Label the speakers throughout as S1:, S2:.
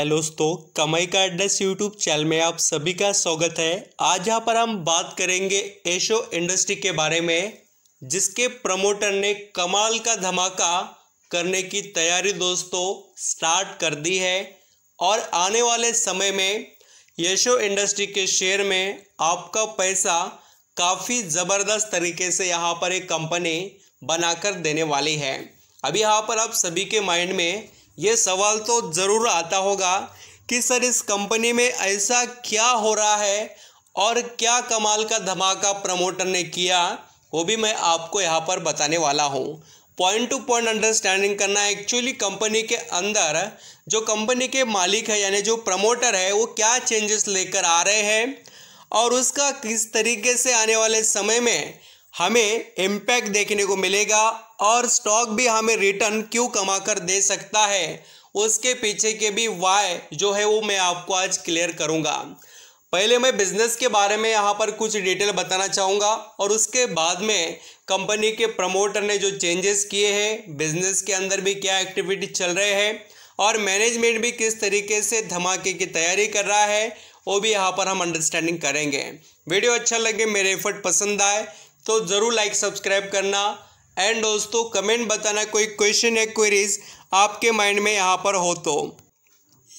S1: hello दोस्तों कमाई का एड्रेस यूट्यूब चैनल में आप सभी का स्वागत है आज यहाँ पर हम बात करेंगे एशो इंडस्ट्री के बारे में जिसके प्रमोटर ने कमाल का धमाका करने की तैयारी दोस्तों स्टार्ट कर दी है और आने वाले समय में यशो इंडस्ट्री के शेयर में आपका पैसा काफ़ी ज़बरदस्त तरीके से यहाँ पर एक कंपनी बनाकर देने वाली है अभी यहाँ पर आप सभी के माइंड में ये सवाल तो ज़रूर आता होगा कि सर इस कंपनी में ऐसा क्या हो रहा है और क्या कमाल का धमाका प्रमोटर ने किया वो भी मैं आपको यहाँ पर बताने वाला हूँ पॉइंट टू पॉइंट अंडरस्टैंडिंग करना एक्चुअली कंपनी के अंदर जो कंपनी के मालिक है यानी जो प्रमोटर है वो क्या चेंजेस लेकर आ रहे हैं और उसका किस तरीके से आने वाले समय में हमें इम्पैक्ट देखने को मिलेगा और स्टॉक भी हमें रिटर्न क्यों कमा कर दे सकता है उसके पीछे के भी वाय जो है वो मैं आपको आज क्लियर करूँगा पहले मैं बिजनेस के बारे में यहाँ पर कुछ डिटेल बताना चाहूँगा और उसके बाद में कंपनी के प्रमोटर ने जो चेंजेस किए हैं बिजनेस के अंदर भी क्या एक्टिविटी चल रहे हैं और मैनेजमेंट भी किस तरीके से धमाके की तैयारी कर रहा है वो भी यहाँ पर हम अंडरस्टैंडिंग करेंगे वीडियो अच्छा लगे मेरे एफर्ट पसंद आए तो ज़रूर लाइक सब्सक्राइब करना एंड दोस्तों कमेंट बताना कोई क्वेश्चन या क्वेरीज आपके माइंड में यहाँ पर हो तो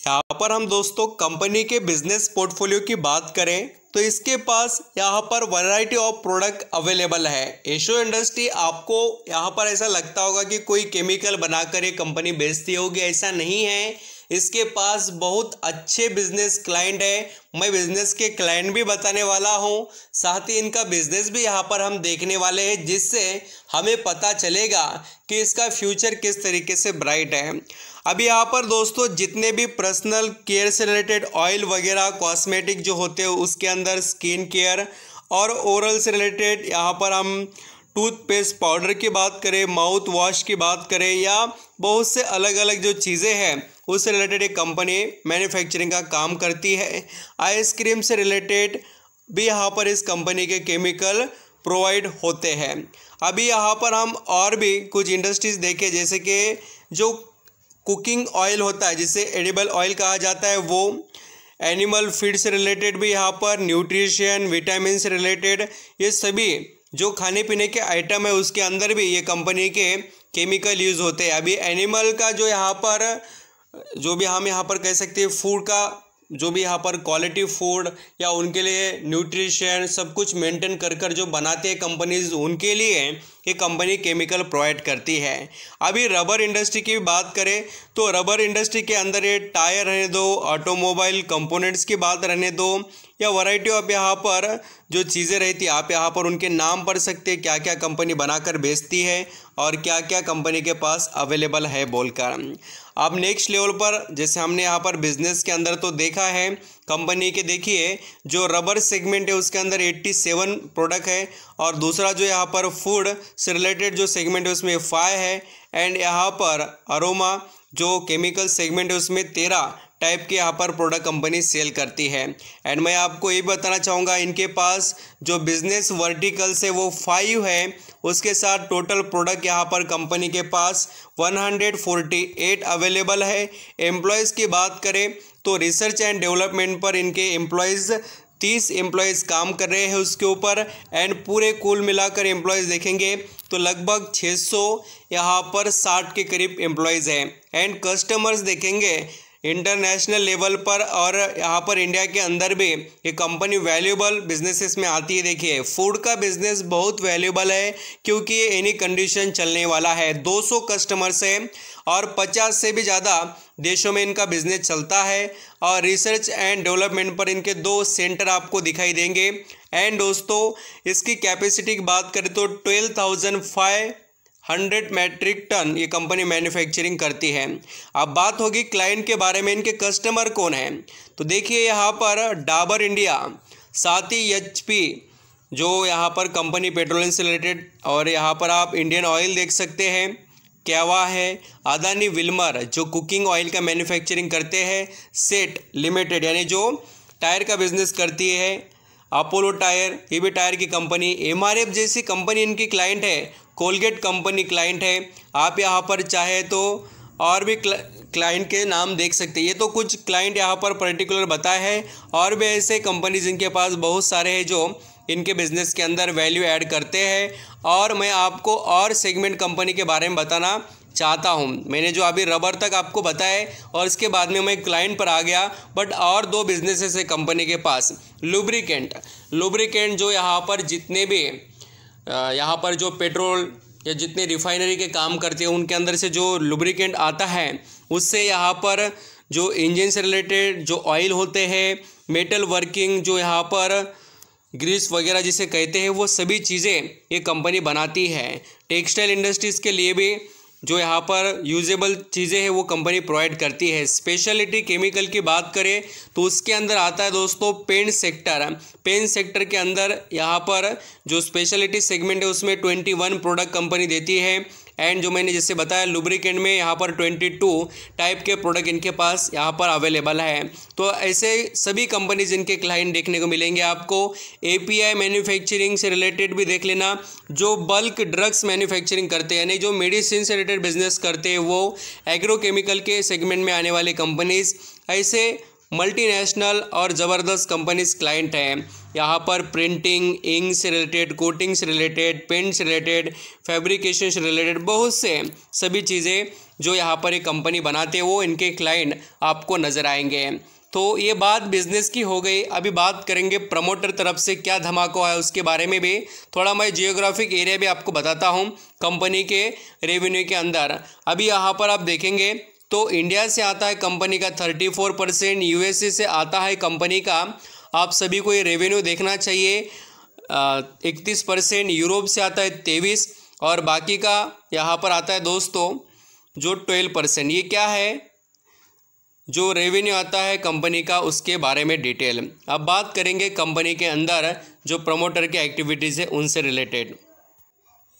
S1: यहाँ पर हम दोस्तों कंपनी के बिजनेस पोर्टफोलियो की बात करें तो इसके पास यहाँ पर वैरायटी ऑफ प्रोडक्ट अवेलेबल है एशो इंडस्ट्री आपको यहाँ पर ऐसा लगता होगा कि कोई केमिकल बनाकर ये कंपनी बेचती होगी ऐसा नहीं है इसके पास बहुत अच्छे बिजनेस क्लाइंट है मैं बिजनेस के क्लाइंट भी बताने वाला हूँ साथ ही इनका बिजनेस भी यहाँ पर हम देखने वाले हैं जिससे हमें पता चलेगा कि इसका फ्यूचर किस तरीके से ब्राइट है अब यहाँ पर दोस्तों जितने भी पर्सनल केयर से रिलेटेड ऑयल वगैरह कॉस्मेटिक जो होते हैं उसके अंदर स्किन केयर और ओरल से रिलेटेड यहाँ पर हम टूथपेस्ट पाउडर की बात करें माउथ वॉश की बात करें या बहुत से अलग अलग जो चीज़ें हैं उससे रिलेटेड एक कंपनी मैन्युफैक्चरिंग का काम करती है आइसक्रीम से रिलेटेड भी यहाँ पर इस कंपनी के केमिकल प्रोवाइड होते हैं अभी यहाँ पर हम और भी कुछ इंडस्ट्रीज़ देखें जैसे कि जो कुकिंग ऑयल होता है जिसे एडिबल ऑयल कहा जाता है वो एनिमल फीड से रिलेटेड भी यहाँ पर न्यूट्रिशन विटामिन से रिलेटेड ये सभी जो खाने पीने के आइटम है उसके अंदर भी ये कंपनी के केमिकल यूज़ होते हैं अभी एनिमल का जो यहाँ पर जो भी हम यहाँ पर कह सकते हैं फूड का जो भी यहाँ पर क्वालिटी फूड या उनके लिए न्यूट्रिशन सब कुछ मेंटेन कर कर जो बनाते हैं कंपनीज उनके लिए ये कंपनी केमिकल प्रोवाइड करती है अभी रबर इंडस्ट्री की बात करें तो रबर इंडस्ट्री के अंदर ये टायर रहने दो ऑटोमोबाइल कंपोनेंट्स की बात रहने दो या वैरायटी ऑफ यहाँ पर जो चीज़ें रहती आप यहाँ पर उनके नाम पढ़ सकते हैं क्या क्या कंपनी बनाकर बेचती है और क्या क्या कंपनी के पास अवेलेबल है बोलकर अब नेक्स्ट लेवल पर जैसे हमने यहाँ पर बिजनेस के अंदर तो देखा है कंपनी के देखिए जो रबर सेगमेंट है उसके अंदर 87 प्रोडक्ट है और दूसरा जो यहाँ पर फूड से रिलेटेड जो सेगमेंट है उसमें फाइव है एंड यहाँ पर अरोमा जो केमिकल सेगमेंट है उसमें तेरह टाइप के यहाँ पर प्रोडक्ट कंपनी सेल करती है एंड मैं आपको ये बताना चाहूँगा इनके पास जो बिजनेस वर्टिकल्स है वो फाइव है उसके साथ टोटल प्रोडक्ट यहाँ पर कंपनी के पास 148 अवेलेबल है एम्प्लॉयज़ की बात करें तो रिसर्च एंड डेवलपमेंट पर इनके एम्प्लॉयज़ तीस एम्प्लॉयज़ काम कर रहे हैं उसके ऊपर एंड पूरे कुल मिलाकर एम्प्लॉयज़ देखेंगे तो लगभग 600 सौ यहाँ पर साठ के करीब एम्प्लॉयज़ हैं एंड कस्टमर्स देखेंगे इंटरनेशनल लेवल पर और यहाँ पर इंडिया के अंदर भी ये कंपनी वैल्यूबल बिजनेसेस में आती है देखिए फूड का बिजनेस बहुत वैल्यूबल है क्योंकि ये एनी कंडीशन चलने वाला है 200 कस्टमर्स हैं और 50 से भी ज़्यादा देशों में इनका बिजनेस चलता है और रिसर्च एंड डेवलपमेंट पर इनके दो सेंटर आपको दिखाई देंगे एंड दोस्तों इसकी कैपेसिटी की बात करें तो twelve thousand five hundred metric ton ये कंपनी मैन्युफैक्चरिंग करती है अब बात होगी क्लाइंट के बारे में इनके कस्टमर कौन है तो देखिए यहाँ पर डाबर इंडिया साथ ही एच जो यहाँ पर कंपनी पेट्रोलियम से रिलेटेड और यहाँ पर आप इंडियन ऑयल देख सकते हैं कैवा है अदानी विल्मर जो कुकिंग ऑयल का मैन्युफैक्चरिंग करते हैं सेट लिमिटेड यानी जो टायर का बिजनेस करती है अपोलो टायर ये भी टायर की कंपनी एम जैसी कंपनी इनकी क्लाइंट है कोलगेट कंपनी क्लाइंट है आप यहाँ पर चाहे तो और भी क्लाइंट के नाम देख सकते हैं ये तो कुछ क्लाइंट यहाँ पर पर्टिकुलर बताए हैं और भी ऐसे कंपनीज इनके पास बहुत सारे हैं जो इनके बिजनेस के अंदर वैल्यू ऐड करते हैं और मैं आपको और सेगमेंट कंपनी के बारे में बताना चाहता हूँ मैंने जो अभी रबर तक आपको बताया और इसके बाद में मैं क्लाइंट पर आ गया बट और दो बिजनेसेस है कंपनी के पास लुब्रिकेंट लुब्रिकेंट जो यहाँ पर जितने भी यहाँ पर जो पेट्रोल या जितने रिफाइनरी के काम करते हैं उनके अंदर से जो लुब्रिकेंट आता है उससे यहाँ पर जो इंजन से रिलेटेड जो ऑयल होते हैं मेटल वर्किंग जो यहाँ पर ग्रीस वगैरह जिसे कहते हैं वो सभी चीज़ें ये कंपनी बनाती है टेक्सटाइल इंडस्ट्रीज़ के लिए भी जो यहाँ पर यूजेबल चीज़ें हैं वो कंपनी प्रोवाइड करती है स्पेशलिटी केमिकल की बात करें तो उसके अंदर आता है दोस्तों पेंट सेक्टर पेंट सेक्टर के अंदर यहाँ पर जो स्पेशलिटी सेगमेंट है उसमें ट्वेंटी वन प्रोडक्ट कंपनी देती है एंड जो मैंने जैसे बताया लुब्रिकेंट में यहाँ पर ट्वेंटी टू टाइप के प्रोडक्ट इनके पास यहाँ पर अवेलेबल है तो ऐसे सभी कंपनीज इनके क्लाइंट देखने को मिलेंगे आपको एपीआई मैन्युफैक्चरिंग से रिलेटेड भी देख लेना जो बल्क ड्रग्स मैन्युफैक्चरिंग करते हैं यानी जो मेडिसिन से रिलेटेड बिजनेस करते हैं वो एग्रोकेमिकल के सेगमेंट में आने वाले कंपनीज ऐसे मल्टीनेशनल और ज़बरदस्त कंपनीज क्लाइंट हैं यहाँ पर प्रिंटिंग इंक से रिलेटेड कोटिंग से रिलेटेड पेंट से रिलेटेड फैब्रिकेशन से रिलेटेड बहुत से सभी चीज़ें जो यहाँ पर एक कंपनी बनाते हैं वो इनके क्लाइंट आपको नज़र आएंगे तो ये बात बिजनेस की हो गई अभी बात करेंगे प्रमोटर तरफ से क्या धमाका है उसके बारे में भी थोड़ा मैं जियोग्राफिक एरिया भी आपको बताता हूँ कंपनी के रेवेन्यू के अंदर अभी यहाँ पर आप देखेंगे तो इंडिया से आता है कंपनी का थर्टी फोर परसेंट यूएसए से आता है कंपनी का आप सभी को ये रेवेन्यू देखना चाहिए इकतीस परसेंट यूरोप से आता है तेईस और बाकी का यहाँ पर आता है दोस्तों जो ट्वेल्व परसेंट ये क्या है जो रेवेन्यू आता है कंपनी का उसके बारे में डिटेल अब बात करेंगे कंपनी के अंदर जो प्रमोटर के एक्टिविटीज़ है उनसे रिलेटेड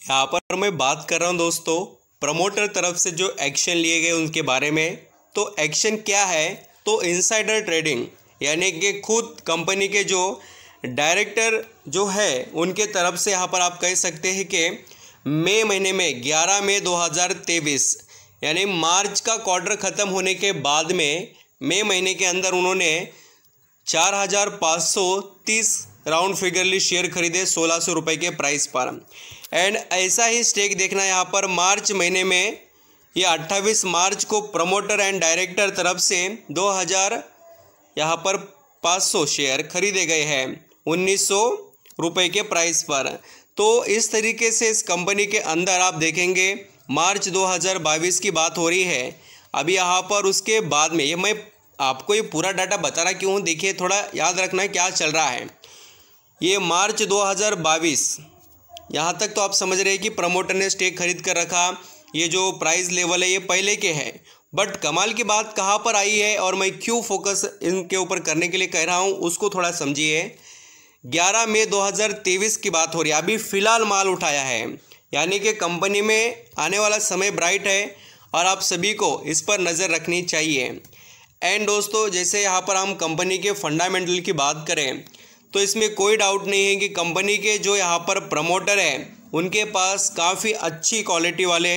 S1: यहाँ पर मैं बात कर रहा हूँ दोस्तों प्रमोटर तरफ से जो एक्शन लिए गए उनके बारे में तो एक्शन क्या है तो इनसाइडर ट्रेडिंग यानी कि खुद कंपनी के जो डायरेक्टर जो है उनके तरफ से यहाँ पर आप कह सकते हैं कि मई महीने में ग्यारह मई दो हज़ार तेईस यानी मार्च का क्वार्टर ख़त्म होने के बाद में मई महीने के अंदर उन्होंने चार हज़ार पाँच सौ तीस राउंड फिगरली शेयर खरीदे सोलह सौ रुपये के प्राइस पर एंड ऐसा ही स्टेक देखना यहाँ पर मार्च महीने में ये अट्ठावीस मार्च को प्रमोटर एंड डायरेक्टर तरफ से दो हज़ार यहाँ पर पाँच सौ शेयर खरीदे गए हैं उन्नीस सौ रुपये के प्राइस पर तो इस तरीके से इस कंपनी के अंदर आप देखेंगे मार्च दो हज़ार बाईस की बात हो रही है अभी यहाँ पर उसके बाद में ये मैं आपको ये पूरा डाटा बता रहा क्यों देखिए थोड़ा याद रखना है क्या चल रहा है ये मार्च 2022 यहाँ तक तो आप समझ रहे हैं कि प्रमोटर ने स्टेक खरीद कर रखा ये जो प्राइस लेवल है ये पहले के है बट कमाल की बात कहाँ पर आई है और मैं क्यों फोकस इनके ऊपर करने के लिए कह रहा हूँ उसको थोड़ा समझिए 11 मई 2023 की बात हो रही है अभी फ़िलहाल माल उठाया है यानी कि कंपनी में आने वाला समय ब्राइट है और आप सभी को इस पर नज़र रखनी चाहिए एंड दोस्तों जैसे यहाँ पर हम कंपनी के फंडामेंटल की बात करें तो इसमें कोई डाउट नहीं है कि कंपनी के जो यहाँ पर प्रमोटर हैं उनके पास काफ़ी अच्छी क्वालिटी वाले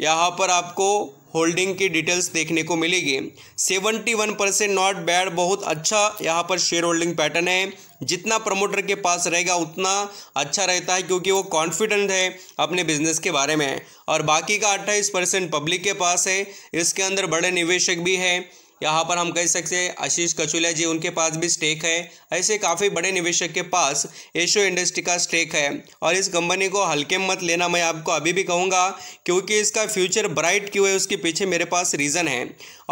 S1: यहाँ पर आपको होल्डिंग की डिटेल्स देखने को मिलेगी seventy one percent not bad बहुत अच्छा यहाँ पर शेयर होल्डिंग पैटर्न है जितना प्रमोटर के पास रहेगा उतना अच्छा रहता है क्योंकि वो कॉन्फिडेंट है अपने बिजनेस के बारे में और बाकी का अट्ठाईस परसेंट पब्लिक के पास है इसके अंदर बड़े निवेशक भी हैं यहाँ पर हम कह सकते हैं आशीष कचुलिया जी उनके पास भी स्टेक है ऐसे काफ़ी बड़े निवेशक के पास एशो इंडस्ट्री का स्टेक है और इस कंपनी को हल्के मत लेना मैं आपको अभी भी कहूँगा क्योंकि इसका फ्यूचर ब्राइट क्यों है उसके पीछे मेरे पास रीज़न है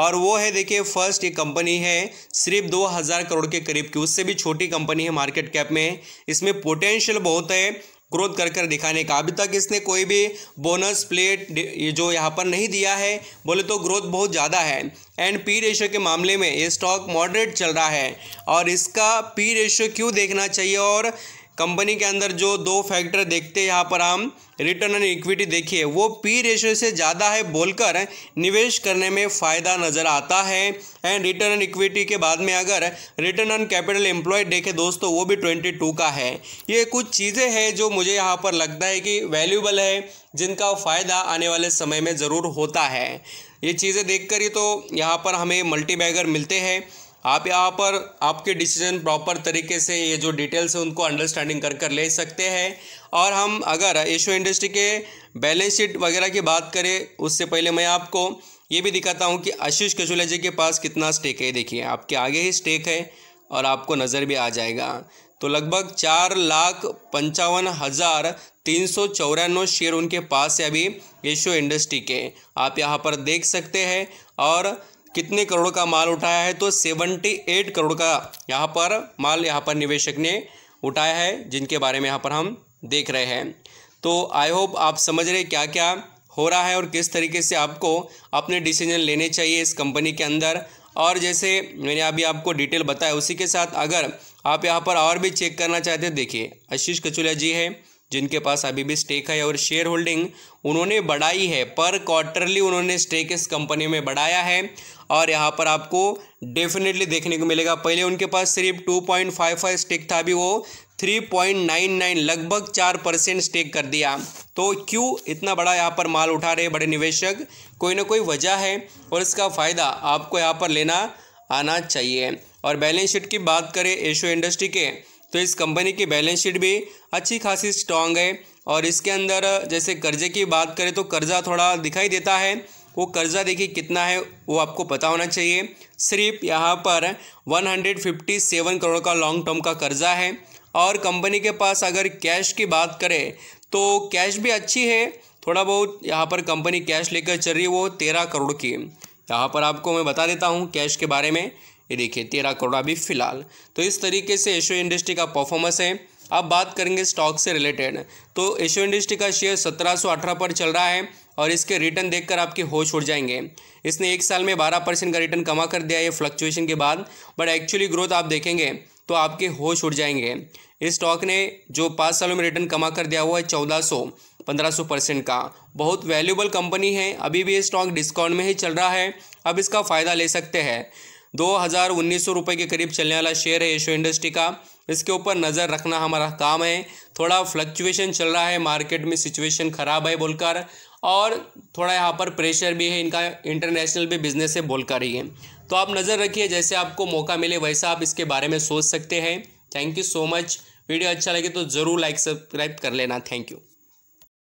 S1: और वो है देखिए फर्स्ट ये कंपनी है सिर्फ दो हज़ार करोड़ के करीब की उससे भी छोटी कंपनी है मार्केट कैप में इसमें पोटेंशियल बहुत है ग्रोथ कर कर दिखाने का अभी तक इसने कोई भी बोनस प्लेट ये जो यहाँ पर नहीं दिया है बोले तो ग्रोथ बहुत ज़्यादा है एंड पी रेशियो के मामले में ये स्टॉक मॉडरेट चल रहा है और इसका पी रेशियो क्यों देखना चाहिए और कंपनी के अंदर जो दो फैक्टर देखते हैं यहाँ पर हम रिटर्न ऑन इक्विटी देखिए वो पी रेशियो से ज़्यादा है बोलकर निवेश करने में फ़ायदा नज़र आता है एंड रिटर्न ऑन इक्विटी के बाद में अगर रिटर्न ऑन कैपिटल एम्प्लॉयड देखें दोस्तों वो भी ट्वेंटी टू का है ये कुछ चीज़ें हैं जो मुझे यहाँ पर लगता है कि वैल्यूबल है जिनका फ़ायदा आने वाले समय में ज़रूर होता है ये चीज़ें देख कर ही तो यहाँ पर हमें मल्टी बैगर मिलते हैं आप यहाँ पर आपके डिसीजन प्रॉपर तरीके से ये जो डिटेल्स है उनको अंडरस्टैंडिंग कर कर ले सकते हैं और हम अगर एशो इंडस्ट्री के बैलेंस शीट वगैरह की बात करें उससे पहले मैं आपको ये भी दिखाता हूँ कि आशीष कचोला जी के पास कितना स्टेक है देखिए आपके आगे ही स्टेक है और आपको नज़र भी आ जाएगा तो लगभग चार लाख पंचावन हज़ार तीन सौ चौरानवे शेयर उनके पास है अभी एशो इंडस्ट्री के आप यहाँ पर देख सकते हैं और कितने करोड़ का माल उठाया है तो सेवेंटी एट करोड़ का यहाँ पर माल यहाँ पर निवेशक ने उठाया है जिनके बारे में यहाँ पर हम देख रहे हैं तो आई होप आप समझ रहे क्या क्या हो रहा है और किस तरीके से आपको अपने डिसीजन लेने चाहिए इस कंपनी के अंदर और जैसे मैंने अभी आपको डिटेल बताया उसी के साथ अगर आप यहाँ पर और भी चेक करना चाहते हैं देखिए आशीष कचुलिया जी है जिनके पास अभी भी स्टेक है और शेयर होल्डिंग उन्होंने बढ़ाई है पर क्वार्टरली उन्होंने स्टेक इस कंपनी में बढ़ाया है और यहाँ पर आपको डेफिनेटली देखने को मिलेगा पहले उनके पास सिर्फ two point five five stake था अभी वो थ्री पॉइंट नाइन नाइन लगभग चार परसेंट स्टेक कर दिया तो क्यों इतना बड़ा यहाँ पर माल उठा रहे बड़े निवेशक कोई ना कोई वजह है और इसका फ़ायदा आपको यहाँ पर लेना आना चाहिए और बैलेंस शीट की बात करें एशो इंडस्ट्री के तो इस कंपनी की बैलेंस शीट भी अच्छी खासी स्ट्रांग है और इसके अंदर जैसे कर्जे की बात करें तो कर्जा थोड़ा दिखाई देता है वो कर्जा देखिए कितना है वो आपको पता होना चाहिए सिर्फ यहाँ पर 157 करोड़ का लॉन्ग टर्म का कर्जा है और कंपनी के पास अगर कैश की बात करें तो कैश भी अच्छी है थोड़ा बहुत यहाँ पर कंपनी कैश लेकर चल रही है वो तेरह करोड़ की यहाँ पर आपको मैं बता देता हूँ कैश के बारे में ये देखिए तेरह करोड़ अभी फिलहाल तो इस तरीके से एशो इंडस्ट्री का परफॉर्मेंस है अब बात करेंगे स्टॉक से रिलेटेड तो एशो इंडस्ट्री का शेयर सत्रह पर चल रहा है और इसके रिटर्न देखकर आपके होश उड़ जाएंगे इसने एक साल में 12 परसेंट का रिटर्न कमा कर दिया ये फ्लक्चुएशन के बाद बट एक्चुअली ग्रोथ आप देखेंगे तो आपके होश उड़ जाएंगे इस स्टॉक ने जो पाँच सालों में रिटर्न कमा कर दिया हुआ है चौदह सौ पंद्रह सौ परसेंट का बहुत वैल्यूबल कंपनी है अभी भी ये स्टॉक डिस्काउंट में ही चल रहा है अब इसका फ़ायदा ले सकते हैं दो हज़ार उन्नीस सौ रुपये के करीब चलने वाला शेयर है एशो इंडस्ट्री का इसके ऊपर नज़र रखना हमारा काम है थोड़ा फ्लक्चुएशन चल रहा है मार्केट में सिचुएशन ख़राब है बोलकर और थोड़ा यहाँ पर प्रेशर भी है इनका इंटरनेशनल भी बिजनेस है बोलकर ही है तो आप नज़र रखिए जैसे आपको मौका मिले वैसा आप इसके बारे में सोच सकते हैं thank you so much video अच्छा लगे तो ज़रूर लाइक सब्सक्राइब कर लेना थैंक यू